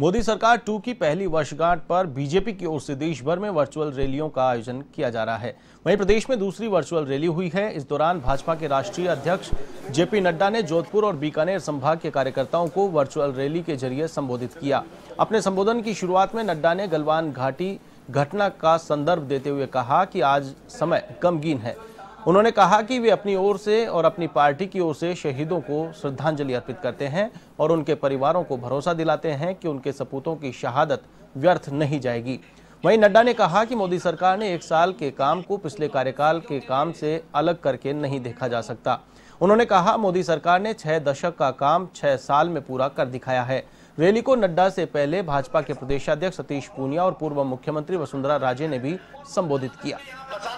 मोदी सरकार टू की पहली वर्षगांठ पर बीजेपी की ओर से देश भर में वर्चुअल रैलियों का आयोजन किया जा रहा है वहीं प्रदेश में दूसरी वर्चुअल रैली हुई है इस दौरान भाजपा के राष्ट्रीय अध्यक्ष जेपी नड्डा ने जोधपुर और बीकानेर संभाग के कार्यकर्ताओं को वर्चुअल रैली के जरिए संबोधित किया अपने संबोधन की शुरुआत में नड्डा ने गलवान घाटी घटना का संदर्भ देते हुए कहा कि आज समय गमगीन है उन्होंने कहा कि वे अपनी ओर से और अपनी पार्टी की ओर से शहीदों को श्रद्धांजलि अर्पित करते हैं और उनके परिवारों को भरोसा दिलाते हैं कि उनके सपूतों की शहादत व्यर्थ नहीं जाएगी वहीं नड्डा ने कहा कि मोदी सरकार ने एक साल के काम को पिछले कार्यकाल के काम से अलग करके नहीं देखा जा सकता उन्होंने कहा मोदी सरकार ने छह दशक का काम छह साल में पूरा कर दिखाया है रैली को नड्डा से पहले भाजपा के प्रदेशाध्यक्ष सतीश पूनिया और पूर्व मुख्यमंत्री वसुंधरा राजे ने भी संबोधित किया